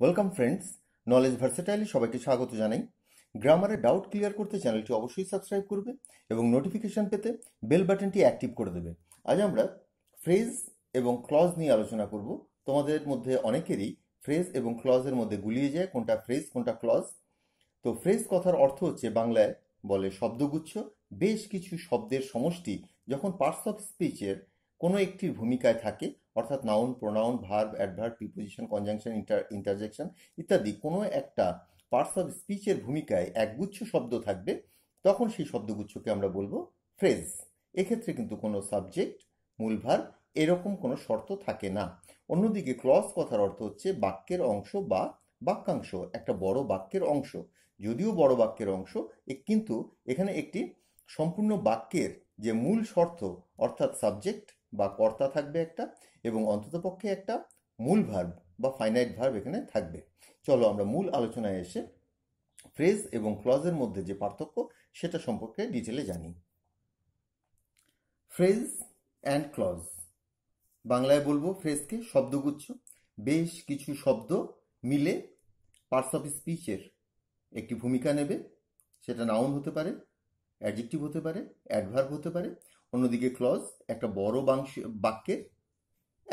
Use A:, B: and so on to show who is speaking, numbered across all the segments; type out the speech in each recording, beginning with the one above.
A: welcome friends knowledge ভার্সেটাইলে সবাইকে স্বাগত জানাই গ্রামারে ডাউট ক্লিয়ার করতে চ্যানেলটি অবশ্যই সাবস্ক্রাইব করবে এবং নোটিফিকেশন পেতে বেল বাটনটি অ্যাক্টিভ করে দেবে আজ আমরা ফ্রেজ এবং ক্লজ নিয়ে আলোচনা করব তোমাদের মধ্যে অনেকেরই ফ্রেজ এবং ক্লজের মধ্যে গুলিয়ে যায় কোনটা ফ্রেজ কোনটা ক্লজ তো ফ্রেজ কথার অর্থ হচ্ছে বাংলায় বলে শব্দগুচ্ছ বেশ কিছু শব্দের সমষ্টি যখন পার্টস অফ স্পিচের কোনো একটির ভূমিকায় থাকে অর্থাৎ noun pronoun verb adverb preposition conjunction inter interjection ইত্যাদি কোনো একটা পার্টস অফ স্পিচের ভূমিকায় একগুচ্ছ শব্দ থাকবে তখন সেই শব্দগুচ্ছকে আমরা বলবো ফ্রেজ এক্ষেত্রে কিন্তু কোনো সাবজেক্ট মূল এরকম কোনো শর্ত থাকে না অন্যদিকে ক্লজ কথার অর্থ হচ্ছে বাক্যের অংশ বা বাক্যাংশ একটা বড় বাক্যের অংশ যদিও বড় বাক্যের অংশ কিন্তু এখানে একটি সম্পূর্ণ বাক্যের যে মূল শর্ত অর্থাৎ সাবজেক্ট বা কর্তা থাকবে একটা এবং অন্ততপক্ষে একটা মূল ভার্ব বা ফাইনাইট ভার্ব এখানে থাকবে চলো আমরা মূল আলোচনায় এসে ফ্রেজ এবং ক্লজের মধ্যে যে পার্থক্য সেটা সম্পর্কে ডিটেলে জানি ফ্রেজ অ্যান্ড ক্লজ বাংলায় বলবো ফ্রেজকে শব্দগুচ্ছ বেশ কিছু শব্দ মিলে পার্টস অফ স্পিচের একটি ভূমিকা নেবে সেটা নাউন হতে পারে অ্যাডজেক্টিভ হতে পারে অ্যাডভার্ব হতে পারে অন্যদিকে ক্লজ একটা বড় বাক্যের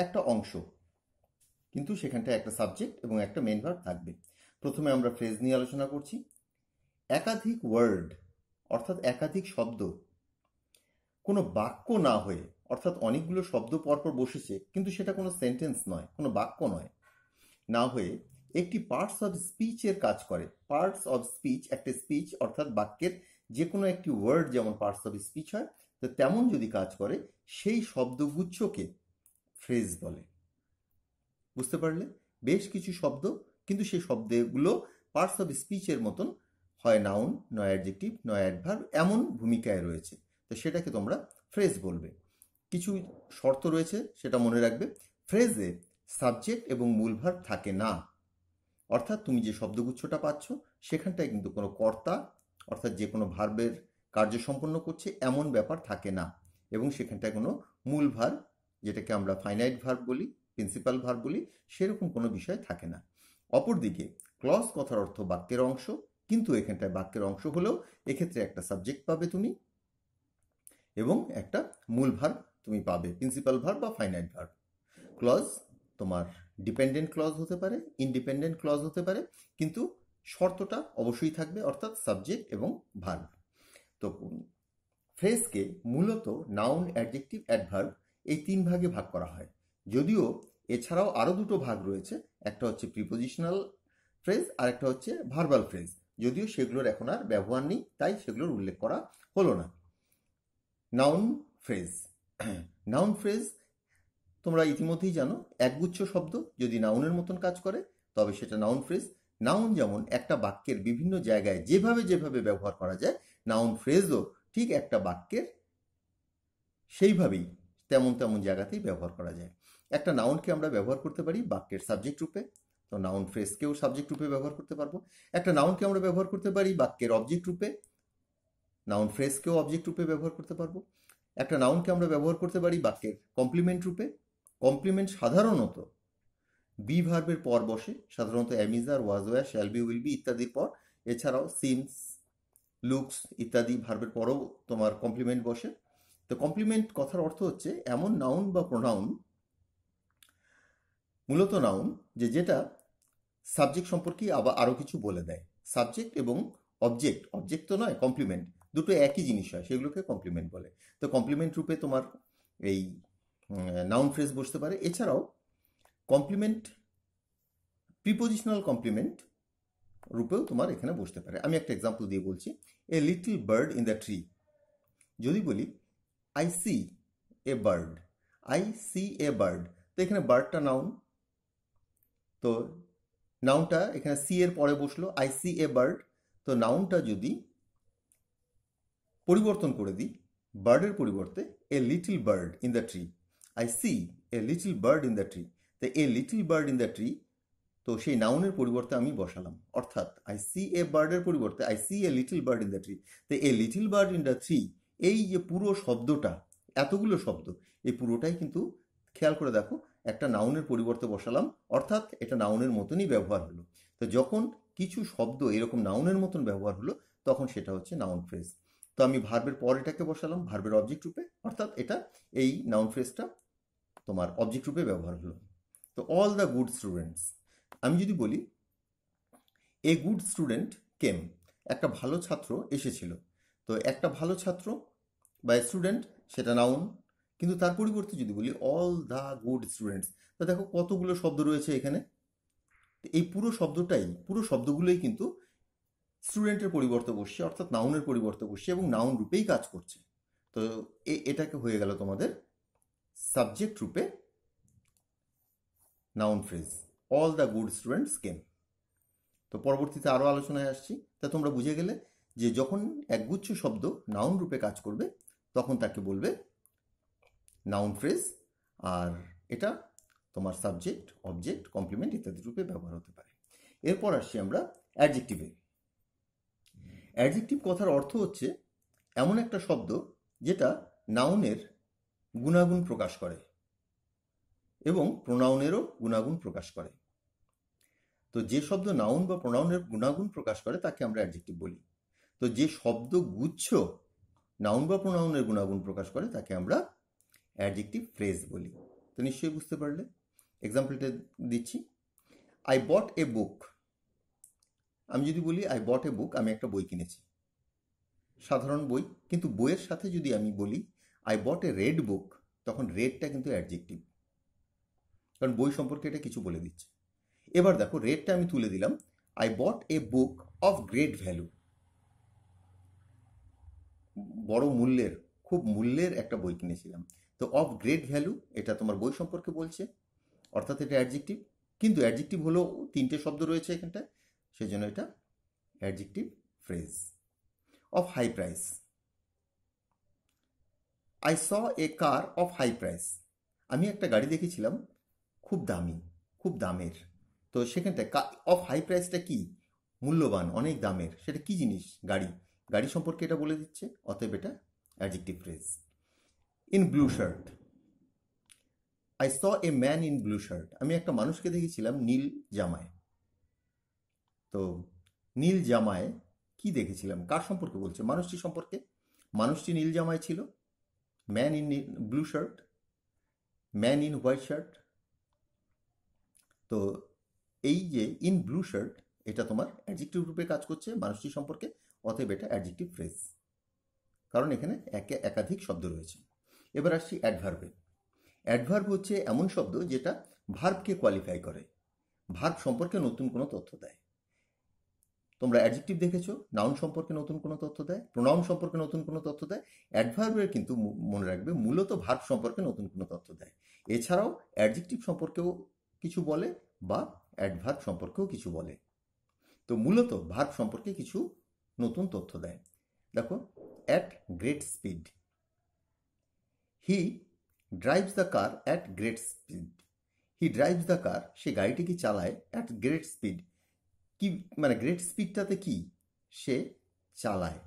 A: একটা অংশ কিন্তু সেখানটায় একটা সাবজেক্ট এবং একটা মেন ভার্ব থাকবে প্রথমে আমরা ফ্রেজ নিয়ে আলোচনা করছি একাধিক ওয়ার্ড অর্থাৎ একাধিক শব্দ কোনো বাক্য না হয়ে অর্থাৎ অনেকগুলো শব্দ পরপর বসেছে কিন্তু সেটা কোনো সেন্টেন্স নয় কোনো বাক্য নয় না হয়ে একটি পার্টস অব স্পিচের কাজ করে পার্টস অব স্পিচ একটা স্পিচ অর্থাৎ বাক্যের যে কোনো একটি ওয়ার্ড যেমন পার্টস অব স্পিচ হয় তো তেমন যদি কাজ করে সেই শব্দগুচ্ছকে ফ্রেজ বলে বুঝতে পারলে বেশ কিছু শব্দ কিন্তু সেই শব্দগুলো পার্টস অফ স্পিচের মতন হয় নাউন নয় অ্যাডজেক্টিভ নয় অ্যাডভার্ব এমন ভূমিকায় রয়েছে তো সেটাকে তোমরা ফ্রেজ বলবে কিছু শর্ত রয়েছে সেটা মনে রাখবে ফ্রেজে সাবজেক্ট এবং মূল থাকে না অর্থাৎ তুমি যে শব্দগুচ্ছটা পাচ্ছ সেখানটায় কিন্তু কোনো কর্তা অর্থাৎ যে কোনো ভার্বের কার্য সম্পন্ন করছে এমন ব্যাপার থাকে না এবং সেখানটায় কোনো মূল ভার যেটাকে আমরা ফাইনাইট ভার্ব বলি প্রিন্সিপাল ভার্ব বলি সেরকম কোনো বিষয় থাকে না অপরদিকে ক্লজ কথার অর্থ বাক্যের অংশ কিন্তু এখানটায় বাক্যের অংশ হলেও এক্ষেত্রে একটা সাবজেক্ট পাবে তুমি এবং একটা মূল ভার্ব তুমি পাবে প্রিন্সিপাল ভার্ব বা ফাইনাইট ভার্ব ক্লজ তোমার ডিপেন্ডেন্ট ক্লজ হতে পারে ইনডিপেন্ডেন্ট ক্লজ হতে পারে কিন্তু শর্তটা অবশ্যই থাকবে অর্থাৎ সাবজেক্ট এবং ভার্ব তো ফ্রেজকে মূলত নাউন অ্যাডজেক্টিভ অ্যাডভার্ব এই তিন ভাগে ভাগ করা হয় যদিও এছাড়াও আরও দুটো ভাগ রয়েছে একটা হচ্ছে প্রিপোজিশনাল ফ্রেজ আর একটা হচ্ছে ভার্বাল ফ্রেজ যদিও সেগুলোর এখন আর ব্যবহার নেই তাই সেগুলোর উল্লেখ করা হলো না নাউন ফ্রেজ নাউন ফ্রেজ তোমরা ইতিমধ্যেই জানো একগুচ্ছ শব্দ যদি নাউনের মতন কাজ করে তবে সেটা নাউন ফ্রেজ নাউন যেমন একটা বাক্যের বিভিন্ন জায়গায় যেভাবে যেভাবে ব্যবহার করা যায় নাউন ফ্রেজও ঠিক একটা বাক্যের সেইভাবেই তেমন তেমন জায়গাতেই ব্যবহার করা যায় একটা নাউনকে আমরা ব্যবহার করতে পারি বাক্যের সাবজেক্ট রূপে তো নাউন ফ্রেসকেও সাবজেক্ট রূপে ব্যবহার করতে পারবো একটা নাউনকে আমরা ব্যবহার করতে পারি বাক্যের অবজেক্ট রূপে নাউন ফ্রেসকেও অবজেক্ট রূপে ব্যবহার করতে পারবো একটা নাউনকে আমরা ব্যবহার করতে পারি বাক্যের কমপ্লিমেন্ট রূপে কমপ্লিমেন্ট সাধারণত বি ভার্বের পর বসে সাধারণত am is are was shall be will be ইত্যাদির পর এছাড়াও সিমস লুকস ইত্যাদি ভার্বের পরও তোমার কমপ্লিমেন্ট বসে তো কমপ্লিমেন্ট কথার অর্থ হচ্ছে এমন নাউন বা প্রোনাউন মূলত নাউন যে যেটা সাবজেক্ট সম্পর্কে আবার আরও কিছু বলে দেয় সাবজেক্ট এবং অবজেক্ট অবজেক্ট তো নয় কমপ্লিমেন্ট দুটো একই জিনিস হয় সেগুলোকে কমপ্লিমেন্ট বলে তো কমপ্লিমেন্ট রূপে তোমার এই নাউন ফ্রেজ বসতে পারে এছাড়াও কমপ্লিমেন্ট প্রিপোজিশনাল কমপ্লিমেন্ট রূপেও তোমার এখানে বসতে পারে আমি একটা এক্সাম্পল দিয়ে বলছি a little bird in the tree যদি বলি I see a bird I see a bird তো এখানে বার্ডটা নাউন তো নাউনটা এখানে সি এর পরে বসলো আই সি এ বার্ড তো নাউনটা যদি পরিবর্তন করে দিই বার্ডের পরিবর্তে a little bird in the tree I see a little bird in the tree তো a little bird in the tree তো সেই নাউনের পরিবর্তে আমি বসালাম অর্থাৎ আই সি এ বার্ডের পরিবর্তে I see a little bird in the tree তো a little bird in the tree এই যে পুরো শব্দটা এতগুলো শব্দ এই পুরোটাই কিন্তু খেয়াল করে দেখো একটা নাউনের পরিবর্তে বসালাম অর্থাৎ এটা নাউনের মতনই ব্যবহার হলো তো যখন কিছু শব্দ এরকম নাউনের মতন ব্যবহার হলো তখন সেটা হচ্ছে নাউন ফ্রেজ তো আমি ভার্বের পর এটাকে বসালাম ভার্বের অবজেক্ট রূপে অর্থাৎ এটা এই নাউন ফ্রেজটা তোমার অবজেক্ট রূপে ব্যবহার হলো তো অল দ্য গুড স্টুডেন্টস আমি যদি বলি এ গুড স্টুডেন্ট কেম একটা ভালো ছাত্র এসেছিল তো একটা ভালো ছাত্র বা স্টুডেন্ট সেটা নাউন কিন্তু তার পরিবর্তে যদি বলি অল দ্য গুড স্টুডেন্টস তা দেখো কতগুলো শব্দ রয়েছে এখানে এই পুরো শব্দটাই পুরো শব্দগুলোই কিন্তু স্টুডেন্টের পরিবর্তে বসছে অর্থাৎ নাউনের পরিবর্তে বসছে এবং নাউন রূপেই কাজ করছে তো এটাকে হয়ে গেল তোমাদের সাবজেক্ট রূপে noun phrase all the good students came তো পরবর্তীতে আরও আলোচনায় আসছি তা তোমরা বুঝে গেলে যে যখন একগুচ্ছ শব্দ নাউন রূপে কাজ করবে তখন তাকে বলবে নাউন ফ্রেজ আর এটা তোমার সাবজেক্ট অবজেক্ট কমপ্লিমেন্ট ইত্যাদি রূপে ব্যবহার হতে পারে এরপর আসছি আমরা অ্যাডজেক্টিভে অ্যাডজেক্টিভ কথার অর্থ হচ্ছে এমন একটা শব্দ যেটা নাউনের গুণাগুণ প্রকাশ করে এবং প্রোনাউনেরও গুণাগুণ প্রকাশ করে তো যে শব্দ নাউন বা প্রোনাউনের গুণাগুণ প্রকাশ করে তাকে আমরা অ্যাডজেক্টিভ বলি তো যে শব্দ গুচ্ছ নাউন বা প্রনাউনের গুণাগুণ প্রকাশ করে তাকে আমরা অ্যাডজেক্টিভ ফ্রেজ বলি তো নিশ্চয়ই বুঝতে পারলে এক্সাম্পলটা দিচ্ছি আই বট এ বুক আমি যদি বলি আই বট এ বুক আমি একটা বই কিনেছি সাধারণ বই কিন্তু বইয়ের সাথে যদি আমি বলি I bought a red book তখন রেডটা কিন্তু অ্যাডজেক্টিভ কারণ বই সম্পর্কে এটা কিছু বলে দিচ্ছে এবার দেখো রেডটা আমি তুলে দিলাম I bought a book of great value বড় মূল্যের খুব মূল্যের একটা বই কিনেছিলাম তো অফ গ্রেট ভ্যালু এটা তোমার বই সম্পর্কে বলছে অর্থাৎ এটা অ্যাডজেক্টিভ কিন্তু অ্যাডজেক্টিভ হলো তিনটে শব্দ রয়েছে এখানটায় সেই জন্য এটা adjective phrase of high price I saw a car of high price আমি একটা গাড়ি দেখেছিলাম খুব দামি খুব দামের তো সেখানটায় অফ হাই প্রাইসটা কি মূল্যবান অনেক দামের সেটা কি জিনিস গাড়ি গাড়ি সম্পর্কে এটা বলে দিচ্ছে অতএব এটা adjective phrase in blue shirt I saw a man in blue shirt আমি একটা মানুষকে দেখেছিলাম নীল জামায় তো নীল জামায় কি দেখেছিলাম কার সম্পর্কে বলছে মানুষটি সম্পর্কে মানুষটি নীল জামায় ছিল man in blue shirt man in white shirt তো এই যে ইন ব্লু শার্ট এটা তোমার অ্যাডজেক্টিভ রূপে কাজ করছে মানুষটি সম্পর্কে অতএব এটা অ্যাডজেক্টিভ ফ্রেজ কারণ এখানে একে একাধিক শব্দ রয়েছে এবার আসছি অ্যাডভার্বে অ্যাডভার্ব হচ্ছে এমন শব্দ যেটা ভার্বকে কোয়ালিফাই করে ভার্ব সম্পর্কে নতুন কোনো তথ্য দেয় তোমরা অ্যাডজেক্টিভ দেখেছো নাউন সম্পর্কে নতুন কোনো তথ্য দেয় প্রোনাউন সম্পর্কে নতুন কোনো তথ্য দেয় অ্যাডভার্বের কিন্তু মনে রাখবে মূলত ভার্ব সম্পর্কে নতুন কোনো তথ্য দেয় এছাড়াও অ্যাডজেক্টিভ সম্পর্কেও কিছু বলে বা অ্যাডভার্ব সম্পর্কেও কিছু বলে তো মূলত ভার্ব সম্পর্কে কিছু নতুন তথ্য দেয় দেখো at great speed he drives the car at great speed he drives the car সে গাড়িটিকে চালায় অ্যাট গ্রেট স্পিড কি মানে গ্রেট স্পিডটাতে কি সে চালায়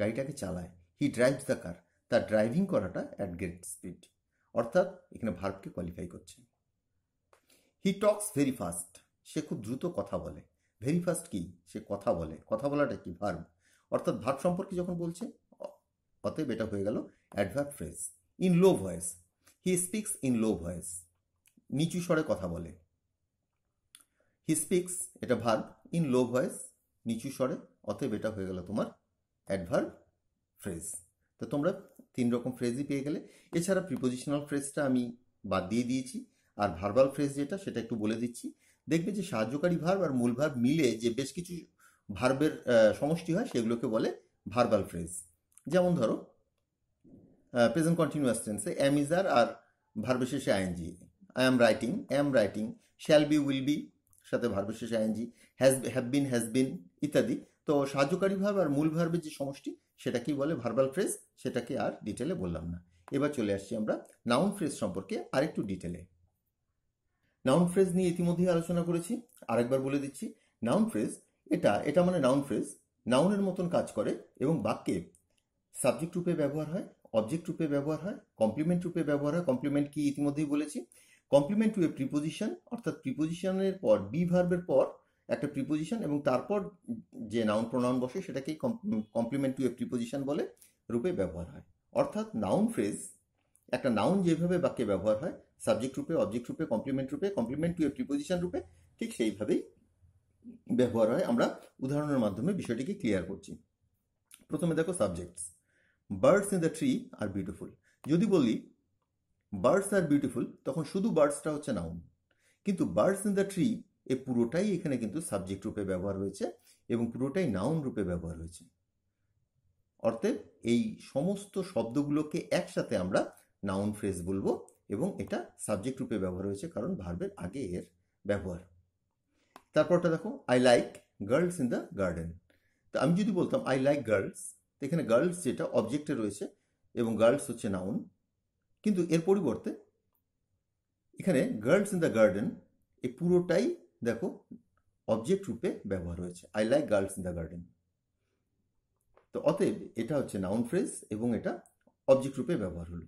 A: গাড়িটাকে চালায় হি ড্রাইভস দ্য কার তার ড্রাইভিং করাটা অ্যাট গ্রেট স্পিড অর্থাৎ এখানে ভার্বকে কোয়ালিফাই করছে হি টক্স ভেরি ফাস্ট সে খুব দ্রুত কথা বলে ভেরি ফার্স্ট কি সে কথা বলে কথা বলাটা কি ভার্ব অর্থাৎ ভার্ব সম্পর্কে যখন বলছে অতএব এটা হয়ে গেল adverb phrase in low voice he speaks in low voice নিচু স্বরে কথা বলে হি স্পিক্স এটা ভার্ব ইন লো ভয়েস নিচু স্বরে অতএব এটা হয়ে গেল তোমার অ্যাডভার্ব ফ্রেজ তো তোমরা তিন রকম ফ্রেজই পেয়ে গেলে এছাড়া প্রিপোজিশনাল ফ্রেজটা আমি বাদ দিয়ে দিয়েছি আর ভার্বাল ফ্রেজ যেটা সেটা একটু বলে দিচ্ছি দেখবে যে সাহায্যকারী ভার্ব আর মূল ভার্ব মিলে যে বেশ কিছু ভার্বের সমষ্টি হয় সেগুলোকে বলে ভার্বাল ফ্রেজ যেমন ধরো প্রেজেন্ট কন্টিনিউয়াস টেন্সে এম ইজ আর আর ভার্বের শেষে ING I am writing am writing shall be will be সাথে ভার্বের শেষে ING has have been has been ইত্যাদি তো সাহায্যকারী ভার্ব আর মূল ভার্বের যে সমষ্টি সেটাকেই বলে ভার্বাল ফ্রেজ সেটাকে আর ডিটেলে বললাম না এবার চলে আসছি আমরা নাউন ফ্রেজ সম্পর্কে আরেকটু ডিটেলে নাউন ফ্রেজ নিয়ে ইতিমধ্যেই আলোচনা করেছি আরেকবার বলে দিচ্ছি নাউন ফ্রেজ এটা এটা মানে নাউন ফ্রেজ নাউনের মতন কাজ করে এবং বাক্যে সাবজেক্ট রূপে ব্যবহার হয় অবজেক্ট রূপে ব্যবহার হয় কমপ্লিমেন্ট রূপে ব্যবহার হয় কমপ্লিমেন্ট কি ইতিমধ্যেই বলেছি কমপ্লিমেন্ট টু এ প্রিপোজিশন অর্থাৎ প্রিপোজিশনের পর বি ভার্বের পর একটা প্রিপোজিশন এবং তারপর যে নাউন প্রোনাউন বসে সেটাকেই কমপ্লিমেন্ট টু এ প্রিপোজিশন বলে রূপে ব্যবহার হয় অর্থাৎ নাউন ফ্রেজ একটা নাউন যেভাবে বাক্যে ব্যবহার হয় সাবজেক্ট রূপে অবজেক্ট রূপে কমপ্লিমেন্ট রূপে কমপ্লিমেন্ট টু এ প্রিপোজিশন রূপে ঠিক সেইভাবেই ব্যবহার হয় আমরা উদাহরণের মাধ্যমে বিষয়টিকে ক্লিয়ার করছি প্রথমে দেখো subjects birds in the tree are beautiful যদি বলি বার্ডস আর বিউটিফুল তখন শুধু বার্ডসটা হচ্ছে নাউন কিন্তু বার্ডস ইন দ্য ট্রি এ পুরোটাই এখানে কিন্তু সাবজেক্ট রূপে ব্যবহার হয়েছে এবং পুরোটাই নাউন রূপে ব্যবহার হয়েছে অর্থে এই সমস্ত শব্দগুলোকে একসাথে আমরা নাউন ফ্রেজ বলবো এবং এটা সাবজেক্ট রূপে ব্যবহার হয়েছে কারণ ভার্বের আগে এর ব্যবহার তারপরটা দেখো I like girls in the garden তো আমি যদি বলতাম আই লাইক গার্লস তো এখানে গার্লস যেটা অবজেক্টে রয়েছে এবং গার্লস হচ্ছে নাউন কিন্তু এর পরিবর্তে এখানে গার্লস ইন দ্য গার্ডেন এই পুরোটাই দেখো অবজেক্ট রূপে ব্যবহার হয়েছে I like girls in the garden তো অতএব এটা হচ্ছে নাউন ফ্রেজ এবং এটা অবজেক্ট রূপে ব্যবহার হলো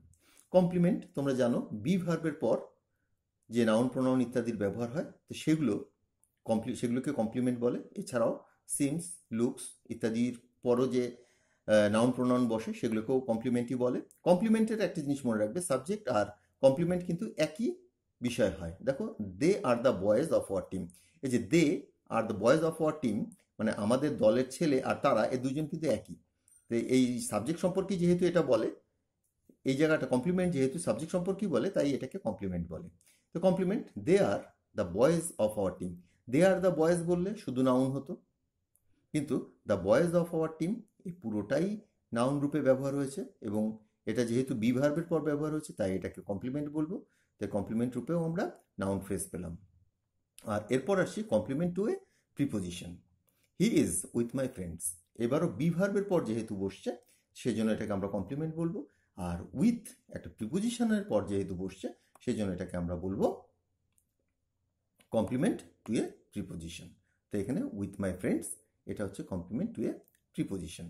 A: কমপ্লিমেন্ট তোমরা জানো বি ভার্বের পর যে নাউন প্রোনাউন ইত্যাদির ব্যবহার হয় তো সেগুলো কমপ্লি সেগুলোকে কমপ্লিমেন্ট বলে এছাড়াও সিমস লুকস ইত্যাদির পরও যে নাউন প্রোনাউন বসে সেগুলোকেও কমপ্লিমেন্টই বলে কমপ্লিমেন্টের একটা জিনিস মনে রাখবে সাবজেক্ট আর কমপ্লিমেন্ট কিন্তু একই বিষয় হয় দেখো they are the boys of our team এই যে they are the boys of our team মানে আমাদের দলের ছেলে আর তারা এ দুজন কিন্তু একই তো এই সাবজেক্ট সম্পর্কে যেহেতু এটা বলে এই জায়গাটা কমপ্লিমেন্ট যেহেতু সাবজেক্ট সম্পর্কেই বলে তাই এটাকে কমপ্লিমেন্ট বলে তো complement they are the boys of our team they are the boys বললে শুধু নাউন হতো কিন্তু the boys of our team এই পুরোটাই নাউন রূপে ব্যবহার হয়েছে এবং এটা যেহেতু বি পর ব্যবহার হয়েছে তাই এটাকে কমপ্লিমেন্ট বলবো তাই কমপ্লিমেন্ট রূপেও আমরা নাউন ফ্রেস পেলাম আর এরপর আসি complement to a preposition he is with my friends এবারও বি পর যেহেতু বসছে সেজন্য এটাকে আমরা কমপ্লিমেন্ট বলবো আর উইথ একটা প্রিপোজিশনের পর যেহেতু বসছে সেই জন্য এটাকে আমরা বলবো কমপ্লিমেন্ট টু এ প্রিপোজিশন তো এখানে উইথ মাই ফ্রেন্ডস এটা হচ্ছে কমপ্লিমেন্ট টু এ প্রিপোজিশন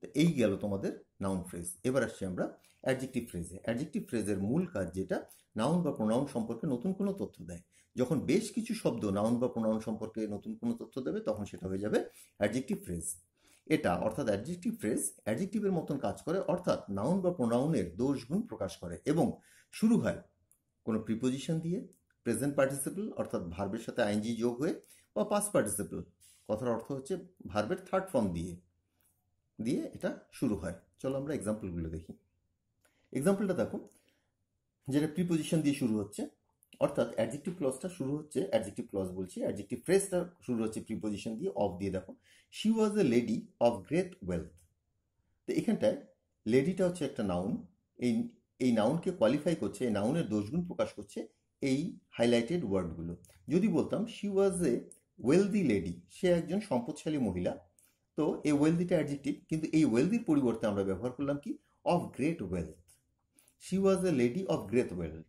A: তো এই গেল তোমাদের নাউন ফ্রেজ এবার আসছি আমরা অ্যাডজেক্টিভ ফ্রেজে অ্যাডজেক্টিভ ফ্রেজের মূল কাজ যেটা নাউন বা প্রোনাউন সম্পর্কে নতুন কোনো তথ্য দেয় যখন বেশ কিছু শব্দ নাউন বা প্রোনাউন সম্পর্কে নতুন কোনো তথ্য দেবে তখন সেটা হয়ে যাবে অ্যাডজেক্টিভ ফ্রেজ এটা অর্থাৎ অ্যাডজেক্টিভ ফ্রেজ অ্যাডজেক্টিভের মতন কাজ করে অর্থাৎ নাউন বা প্রোনাউনের দোষ গুণ প্রকাশ করে এবং শুরু হয় কোনো প্রিপোজিশন দিয়ে প্রেজেন্ট পার্টিসিপল অর্থাৎ ভার্বের সাথে আইনজি যোগ হয়ে বা পাস পার্টিসিপল কথার অর্থ হচ্ছে ভার্বের থার্ড ফর্ম দিয়ে দিয়ে এটা শুরু হয় চলো আমরা এক্সাম্পলগুলো দেখি এক্সাম্পলটা দেখো যেটা প্রিপোজিশন দিয়ে শুরু হচ্ছে অর্থাৎ অ্যাডজেক্টিভ ক্লজটা শুরু হচ্ছে অ্যাডজেক্টিভ ক্লজ বলছি অ্যাডজেক্টিভ ফ্রেজটা শুরু হচ্ছে প্রিপোজিশন দিয়ে অফ দিয়ে দেখো she was a lady of great wealth তো এখানটায় লেডিটা হচ্ছে একটা নাউন এই এই নাউনকে কোয়ালিফাই করছে এই নাউনের দোষগুণ প্রকাশ করছে এই হাইলাইটেড ওয়ার্ডগুলো যদি বলতাম she was a wealthy lady সে একজন সম্পদশালী মহিলা তো এই ওয়েলদিটা অ্যাডজেক্টিভ কিন্তু এই ওয়েলদির পরিবর্তে আমরা ব্যবহার করলাম কি of great wealth she was a lady of great wealth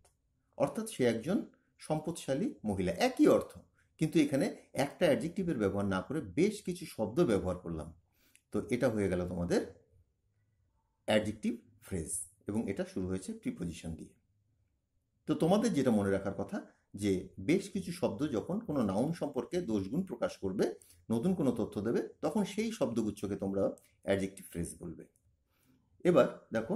A: অর্থাৎ সে একজন সম্পদশালী মহিলা একই অর্থ কিন্তু এখানে একটা অ্যাডজেক্টিভের ব্যবহার না করে বেশ কিছু শব্দ ব্যবহার করলাম তো এটা হয়ে গেল তোমাদের অ্যাডজেক্টিভ ফ্রেজ এবং এটা শুরু হয়েছে প্রিপোজিশন দিয়ে তো তোমাদের যেটা মনে রাখার কথা যে বেশ কিছু শব্দ যখন কোনো নাউন সম্পর্কে দোষগুণ প্রকাশ করবে নতুন কোনো তথ্য দেবে তখন সেই শব্দগুচ্ছকে তোমরা অ্যাডজেক্টিভ ফ্রেজ বলবে এবার দেখো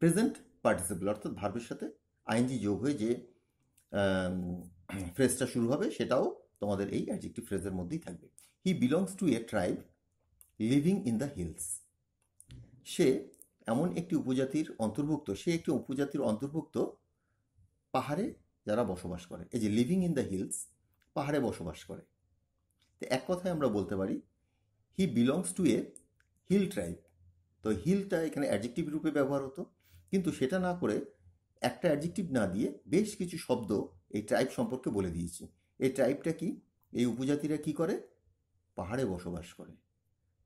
A: প্রেজেন্ট পার্টিসিপল অর্থাৎ ভার্বের সাথে আইনজি যোগ হয়ে যে ফ্রেজটা শুরু হবে সেটাও তোমাদের এই অ্যাডজেক্টিভ ফ্রেজের মধ্যেই থাকবে he belongs to a tribe living in the hills সে এমন একটি উপজাতির অন্তর্ভুক্ত সে একটি উপজাতির অন্তর্ভুক্ত পাহাড়ে যারা বসবাস করে এই যে লিভিং ইন দ্য হিলস পাহাড়ে বসবাস করে তো এক কথায় আমরা বলতে পারি he belongs to a hill tribe তো হিলটা এখানে অ্যাডজেক্টিভ রূপে ব্যবহার হতো কিন্তু সেটা না করে একটা অ্যাডজেক্টিভ না দিয়ে বেশ কিছু শব্দ এই ট্রাইব সম্পর্কে বলে দিয়েছি এই ট্রাইবটা কি এই উপজাতিরা কি করে পাহাড়ে বসবাস করে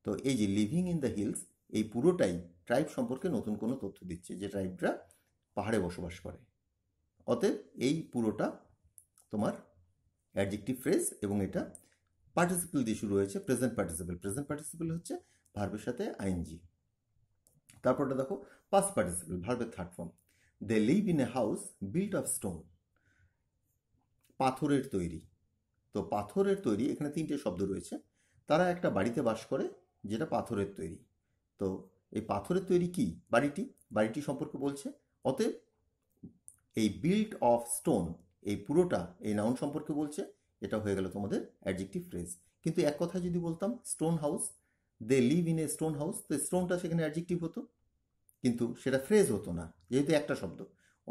A: তো এই যে লিভিং ইন দ্য হিলস এই পুরোটাই ট্রাইব সম্পর্কে নতুন কোনো তথ্য দিচ্ছে যে ট্রাইবরা পাহাড়ে বসবাস করে অতএব এই পুরোটা তোমার অ্যাডজেক্টিভ ফ্রেজ এবং এটা পার্টিসিপেল দিয়ে শুরু হয়েছে প্রেজেন্ট পার্টিসিপেল প্রেজেন্ট পার্টিসিপেল হচ্ছে ভার্বের সাথে আইনজি তারপরটা দেখো পাস পার্টিসিপেল ভার্বের third form they live in a house built of stone পাথরের তৈরি তো পাথরের তৈরি এখানে তিনটে শব্দ রয়েছে তারা একটা বাড়িতে বাস করে যেটা পাথরের তৈরি তো এই পাথরের তৈরি কি বাড়িটি বাড়িটি সম্পর্কে বলছে অতএব এই বিল্ট অফ স্টোন এই পুরোটা এই নাউন সম্পর্কে বলছে এটা হয়ে গেল তোমাদের অ্যাডজেক্টিভ ফ্রেজ কিন্তু এক কথা যদি বলতাম stone house they live in a stone house তো স্টোনটা সেখানে অ্যাডজেক্টিভ হতো কিন্তু সেটা ফ্রেজ হতো না যেহেতু একটা শব্দ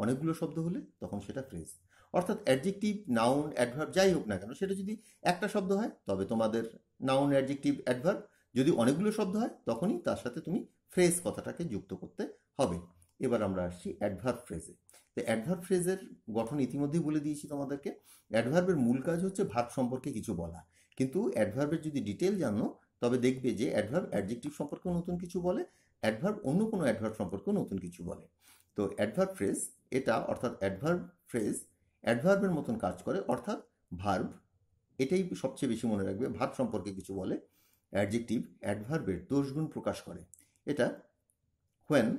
A: অনেকগুলো শব্দ হলে তখন সেটা ফ্রেজ অর্থাৎ অ্যাডজেক্টিভ নাউন অ্যাডভার্ব যাই হোক না কেন সেটা যদি একটা শব্দ হয় তবে তোমাদের নাউন অ্যাডজেক্টিভ অ্যাডভার্ব যদি অনেকগুলো শব্দ হয় তখনই তার সাথে তুমি ফ্রেজ কথাটাকে যুক্ত করতে হবে এবার আমরা আসছি অ্যাডভার্ব ফ্রেজে তো অ্যাডভার্ব ফ্রেজের গঠন ইতিমধ্যেই বলে দিয়েছি তোমাদেরকে অ্যাডভার্বের মূল কাজ হচ্ছে ভাব সম্পর্কে কিছু বলা কিন্তু অ্যাডভার্বের যদি ডিটেল জানো তবে দেখবে যে অ্যাডভার্ব অ্যাডজেক্টিভ সম্পর্কে নতুন কিছু বলে অ্যাডভার্ব অন্য কোনো অ্যাডভার্ব সম্পর্কেও নতুন কিছু বলে তো অ্যাডভার্ব ফ্রেজ এটা অর্থাৎ অ্যাডভার্ব ফ্রেজ অ্যাডভার্বের মতন কাজ করে অর্থাৎ ভার্ব এটাই সবচেয়ে বেশি মনে রাখবে ভার্ব সম্পর্কে কিছু বলে অ্যাডজেক্টিভ অ্যাডভার্বের দোষগুণ প্রকাশ করে এটা হোয়েন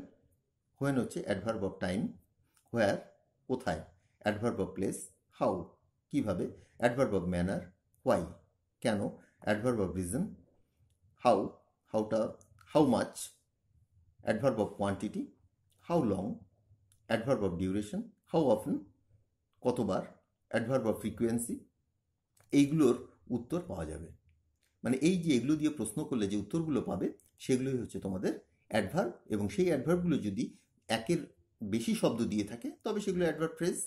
A: হোয়েন হচ্ছে অ্যাডভার্ব অফ টাইম হোয়ার কোথায় অ্যাডভার্ব অফ প্লেস হাউ কীভাবে অ্যাডভার্ব অফ ম্যানার হোয়াই কেন অ্যাডভার্ব অফ রিজন হাউ হাউটা how much adverb of quantity how long adverb of duration how often কতবার adverb of frequency এইগুলোর উত্তর পাওয়া যাবে মানে এই যে এগুলো দিয়ে প্রশ্ন করলে যে উত্তরগুলো পাবে সেগুলোই হচ্ছে তোমাদের অ্যাডভার্ব এবং সেই অ্যাডভার্বগুলো যদি একের বেশি শব্দ দিয়ে থাকে তবে সেগুলো অ্যাডভার্ব ফ্রেজ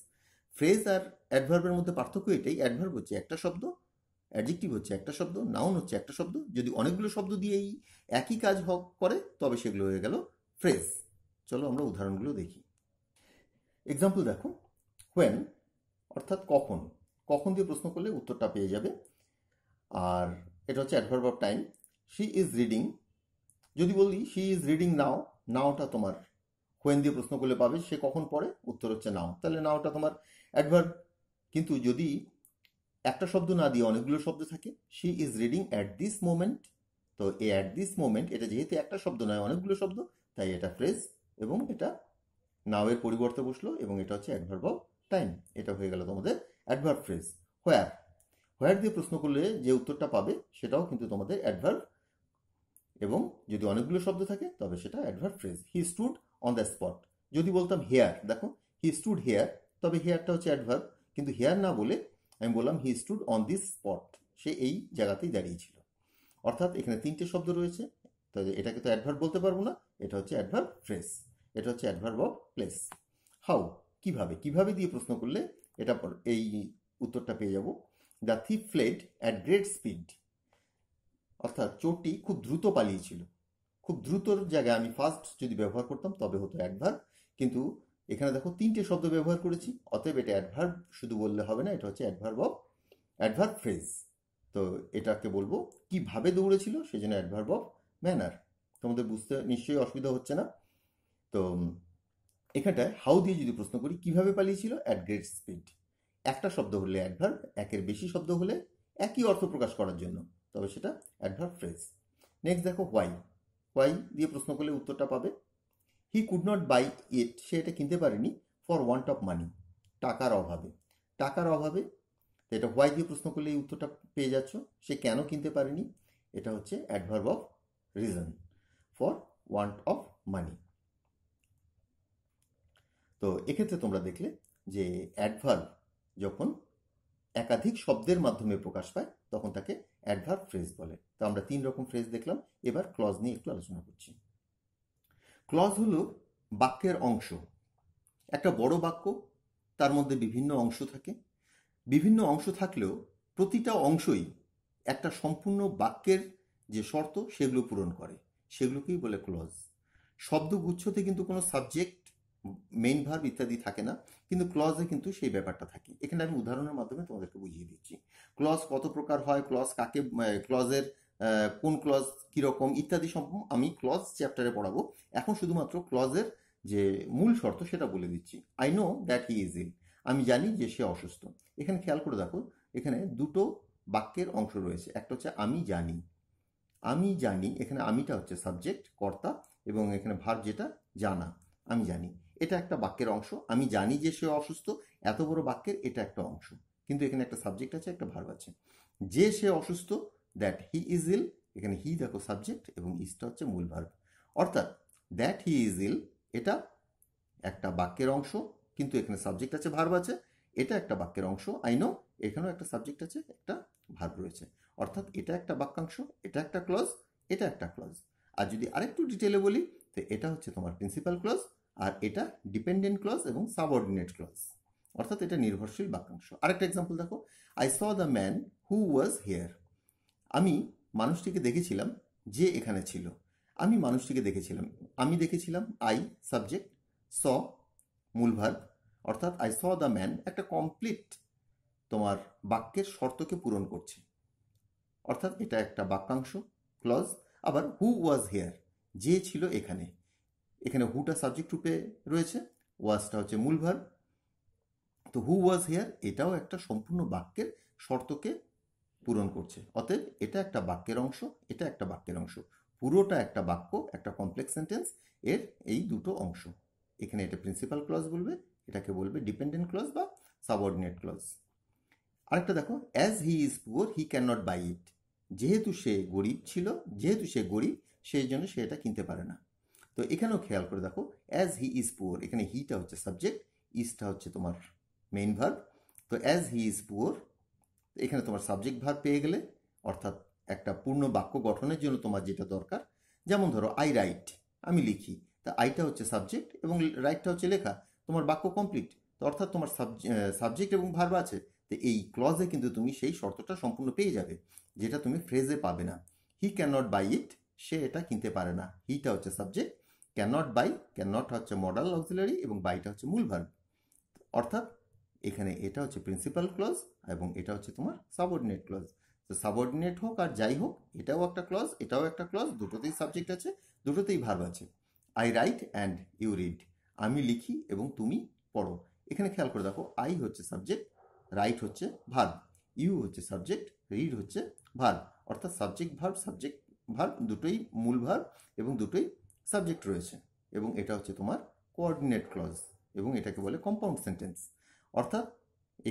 A: ফ্রেজ আর অ্যাডভার্বের মধ্যে পার্থক্য এটাই অ্যাডভার্ব হচ্ছে একটা শব্দ অ্যাডজেক্টিভ হচ্ছে একটা শব্দ নাউন হচ্ছে একটা শব্দ যদি অনেকগুলো শব্দ দিয়েই একই কাজ হক করে তবে সেগুলো হয়ে গেল ফ্রেজ চলো আমরা উদাহরণগুলো দেখি এক্সাম্পল দেখো হোয়েন অর্থাৎ কখন কখন দিয়ে প্রশ্ন করলে উত্তরটা পেয়ে যাবে আর এটা হচ্ছে adverb of time she is reading যদি বলি শি ইজ রিডিং নাও নাওটা তোমার হোয়েন দিয়ে প্রশ্ন করলে পাবে সে কখন পড়ে উত্তর হচ্ছে নাও তাহলে নাওটা তোমার অ্যাডভার্ব কিন্তু যদি একটা শব্দ না দিয়ে অনেকগুলো শব্দ থাকে she is reading at this moment তো এ অ্যাট দিস মোমেন্ট এটা যেহেতু একটা শব্দ নয় অনেকগুলো শব্দ তাই এটা ফ্রেজ এবং এটা নাওয়ের পরিবর্তে বসলো এবং এটা হচ্ছে অ্যাডভার্ব টাইম এটা হয়ে গেল তোমাদের অ্যাডভার্ব ফ্রেজ হোয়ার হোয়ার দিয়ে প্রশ্ন করলে যে উত্তরটা পাবে সেটাও কিন্তু তোমাদের অ্যাডভার্ব এবং যদি অনেকগুলো শব্দ থাকে তবে সেটা adverb phrase he stood on the spot যদি বলতাম হেয়ার দেখো হি স্টুড হেয়ার তবে হেয়ারটা হচ্ছে অ্যাডভার্ব কিন্তু হেয়ার না বলে আমি বললাম he stood on this spot সে এই জায়গাতেই দাঁড়িয়েছিল অর্থাৎ এখানে তিনটে শব্দ রয়েছে তাহলে এটাকে তো অ্যাডভার্ব বলতে পারবো না এটা হচ্ছে অ্যাডভার্ব ফ্রেস এটা হচ্ছে অ্যাডভার্ব অফ প্লেস হাউ কিভাবে কিভাবে দিয়ে প্রশ্ন করলে এটা এই উত্তরটা পেয়ে যাব the thief fled at great speed অর্থাৎ চোরটি খুব দ্রুত পালিয়েছিল খুব দ্রুতর জায়গায় আমি ফার্স্ট যদি ব্যবহার করতাম তবে হতো অ্যাডভার্ব কিন্তু এখানে দেখো তিনটে শব্দ ব্যবহার করেছি অতএব এটা অ্যাডভার্ব শুধু বললে হবে না এটা হচ্ছে অ্যাডভার্ব অফ অ্যাডভার্ব ফ্রেজ তো এটাকে বলবো কিভাবে দৌড়েছিল সেই জন্য অ্যাডভার্ব অফ ম্যানার তোমাদের বুঝতে নিশ্চয়ই অসুবিধা হচ্ছে না তো এখানটায় হাউ দিয়ে যদি প্রশ্ন করি কিভাবে পালিয়েছিল অ্যাট গ্রেট স্পিড একটা শব্দ হলে অ্যাডভার্ব একের বেশি শব্দ হলে একই অর্থ প্রকাশ করার জন্য তবে সেটা অ্যাডভার্ব ফ্রেজ নেক্সট দেখো হোয়াই হোয়াই দিয়ে প্রশ্ন করলে উত্তরটা পাবে he could not buy it সে এটা কিনতে পারেনি ফর ওয়ান্ট অফ মানি টাকার অভাবে টাকার অভাবে এটা হোয়াই দিয়ে প্রশ্ন করলে এই উত্তরটা পেয়ে যাচ্ছ সে কেন কিনতে পারেনি এটা হচ্ছে adverb of reason for want of money তো এক্ষেত্রে তোমরা দেখলে যে অ্যাডভার্ব যখন একাধিক শব্দের মাধ্যমে প্রকাশ পায় তখন তাকে অ্যাডভার্ব ফ্রেজ বলে তো আমরা তিন রকম ফ্রেজ দেখলাম এবার ক্লজ নিয়ে একটু আলোচনা করছি ক্লজ হল বাক্যের অংশ একটা বড় বাক্য তার মধ্যে বিভিন্ন অংশ থাকে বিভিন্ন অংশ থাকলেও প্রতিটা অংশই একটা সম্পূর্ণ বাক্যের যে শর্ত সেগুলো পূরণ করে সেগুলোকেই বলে ক্লজ শব্দগুচ্ছতে কিন্তু কোনো সাবজেক্ট মেইন ভার্ব ইত্যাদি থাকে না কিন্তু ক্লজে কিন্তু সেই ব্যাপারটা থাকে এখানে আমি উদাহরণের মাধ্যমে তোমাদেরকে বুঝিয়ে দিচ্ছি ক্লজ কত প্রকার হয় ক্লজ কাকে ক্লজের কোন ক্লজ কীরকম ইত্যাদি সম্পূর্ণ আমি ক্লজ চ্যাপ্টারে পড়াবো এখন শুধুমাত্র ক্লজের যে মূল শর্ত সেটা বলে দিচ্ছি I know that he is ill আমি জানি যে সে অসুস্থ এখানে খেয়াল করে দেখো এখানে দুটো বাক্যের অংশ রয়েছে একটা হচ্ছে আমি জানি আমি জানি এখানে আমিটা হচ্ছে সাবজেক্ট কর্তা এবং এখানে ভার যেটা জানা আমি জানি এটা একটা বাক্যের অংশ আমি জানি যে সে অসুস্থ এত বড় বাক্যের এটা একটা অংশ কিন্তু এখানে একটা সাবজেক্ট আছে একটা ভার্ব আছে যে সে অসুস্থ দ্যাট হি ইজ ইল এখানে হি দেখো সাবজেক্ট এবং ইজটা হচ্ছে মূল ভার্ব অর্থাৎ দ্যাট হি ইজ ইল এটা একটা বাক্যের অংশ কিন্তু এখানে সাবজেক্ট আছে ভার্ব আছে এটা একটা বাক্যের অংশ আই নো এখানেও একটা সাবজেক্ট আছে একটা ভার্ব রয়েছে অর্থাৎ এটা একটা বাক্যাংশ এটা একটা ক্লজ এটা একটা ক্লজ আর যদি আরেকটু ডিটেলে বলি তো এটা হচ্ছে তোমার প্রিন্সিপাল ক্লজ আর এটা ডিপেন্ডেন্ট ক্লজ এবং সাবঅর্ডিনেট ক্লজ অর্থাৎ এটা নির্ভরশীল বাক্যাংশ আরেকটা এক্সাম্পল দেখো I saw the man who was here আমি মানুষটিকে দেখেছিলাম যে এখানে ছিল আমি মানুষটিকে দেখেছিলাম আমি দেখেছিলাম আই সাবজেক্ট স মূলভার অর্থাৎ আই স দ্য ম্যান একটা কমপ্লিট তোমার বাক্যের শর্তকে পূরণ করছে অর্থাৎ এটা একটা বাক্যাংশ ক্লজ আবার হু ওয়াজ হেয়ার যে ছিল এখানে এখানে হুটা সাবজেক্ট রূপে রয়েছে ওয়াজটা হচ্ছে মূলভার তো হু ওয়াজ হেয়ার এটাও একটা সম্পূর্ণ বাক্যের শর্তকে পূরণ করছে অতএব এটা একটা বাক্যের অংশ এটা একটা বাক্যের অংশ পুরোটা একটা বাক্য একটা কমপ্লেক্স সেন্টেন্স এর এই দুটো অংশ এখানে এটা প্রিন্সিপাল ক্লজ বলবে এটাকে বলবে ডিপেন্ডেন্ট ক্লজ বা সাবঅর্ডিনেট ক্লজ আরেকটা দেখো as he is poor he can not buy it যেহেতু সে গরিব ছিল যেহেতু সে গরিব সেই জন্য সে এটা কিনতে পারে না তো এখানেও খেয়াল করে দেখো অ্যাজ হি ইজ পুয়ার এখানে হিটা হচ্ছে সাবজেক্ট ইজটা হচ্ছে তোমার মেইন ভার্ব তো অ্যাজ হি ইজ পুয়ার এখানে তোমার সাবজেক্ট ভার পেয়ে গেলে অর্থাৎ একটা পূর্ণ বাক্য গঠনের জন্য তোমার যেটা দরকার যেমন ধরো আই রাইট আমি লিখি তা আইটা হচ্ছে সাবজেক্ট এবং রাইটটা হচ্ছে লেখা তোমার বাক্য কমপ্লিট তো অর্থাৎ তোমার সাবজেক্ট এবং ভার্ব আছে তো এই ক্লজে কিন্তু তুমি সেই শর্তটা সম্পূর্ণ পেয়ে যাবে যেটা তুমি ফ্রেজে পাবে না he can not buy it সে এটা কিনতে পারে না হিটা হচ্ছে subject can not buy can not হচ্ছে মডাল অক্সিলারি এবং বাইটা হচ্ছে মূল ভার্ব অর্থাৎ এখানে এটা হচ্ছে প্রিন্সিপাল ক্লজ এবং এটা হচ্ছে তোমার সাবঅর্ডিনেট ক্লজ তো সাবঅর্ডিনেট হোক আর যাই হোক এটাও একটা ক্লজ এটাও একটা ক্লজ দুটোতেই সাবজেক্ট আছে দুটোতেই ভার্ব আছে I write and you read আমি লিখি এবং তুমি পড়ো এখানে খেয়াল করে দেখো আই হচ্ছে সাবজেক্ট রাইট হচ্ছে ভার্ব ইউ হচ্ছে সাবজেক্ট রিড হচ্ছে ভার্ব অর্থাৎ সাবজেক্ট ভার্ব সাবজেক্ট ভার্ব দুটোই মূল ভার্ব এবং দুটোই সাবজেক্ট রয়েছে এবং এটা হচ্ছে তোমার কোঅর্ডিনেট ক্লজ এবং এটাকে বলে কম্পাউন্ড সেন্টেন্স অর্থাৎ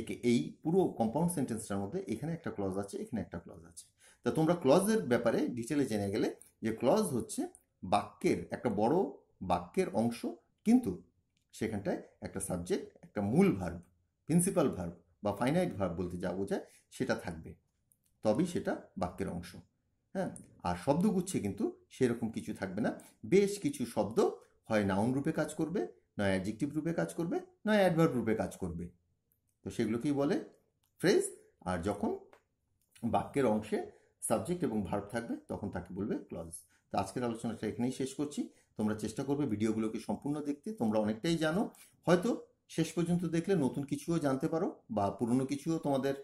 A: একে এই পুরো কম্পাউন্ড সেন্টেন্সটার মধ্যে এখানে একটা ক্লজ আছে এখানে একটা ক্লজ আছে তা তোমরা ক্লজের ব্যাপারে ডিটেলে জেনে গেলে যে ক্লজ হচ্ছে বাক্যের একটা বড় বাক্যের অংশ কিন্তু সেখানটায় একটা সাবজেক্ট একটা মূল ভার্ব প্রিন্সিপাল ভার্ব বা ফাইনাইট ভার্ব বলতে যা বোঝায় সেটা থাকবে তবেই সেটা বাক্যের অংশ হ্যাঁ আর শব্দগুচ্ছে কিন্তু সেরকম কিছু থাকবে না বেশ কিছু শব্দ হয় নাউন রূপে কাজ করবে নয় অ্যাডজেক্টিভ রূপে কাজ করবে নয় অ্যাডভার্ব রূপে কাজ করবে তো সেগুলোকেই বলে ফ্রেজ আর যখন বাক্যের অংশে সাবজেক্ট এবং ভার্ব থাকবে তখন তাকে বলবে ক্লজ তো আজকের আলোচনাটা এখানেই শেষ করছি তোমরা চেষ্টা করবে ভিডিওগুলোকে সম্পূর্ণ দেখতে তোমরা অনেকটাই জানো হয়তো শেষ পর্যন্ত দেখলে নতুন কিছুও জানতে পারো বা পুরনো কিছুও তোমাদের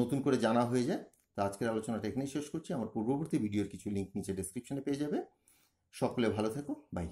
A: নতুন করে জানা হয়ে যায় তো আজকের আলোচনাটা এখানেই শেষ করছি আমার পূর্ববর্তী ভিডিওর কিছু লিঙ্ক নিচে ডিসক্রিপশনে পেয়ে যাবে সকলে ভালো থেকো বাই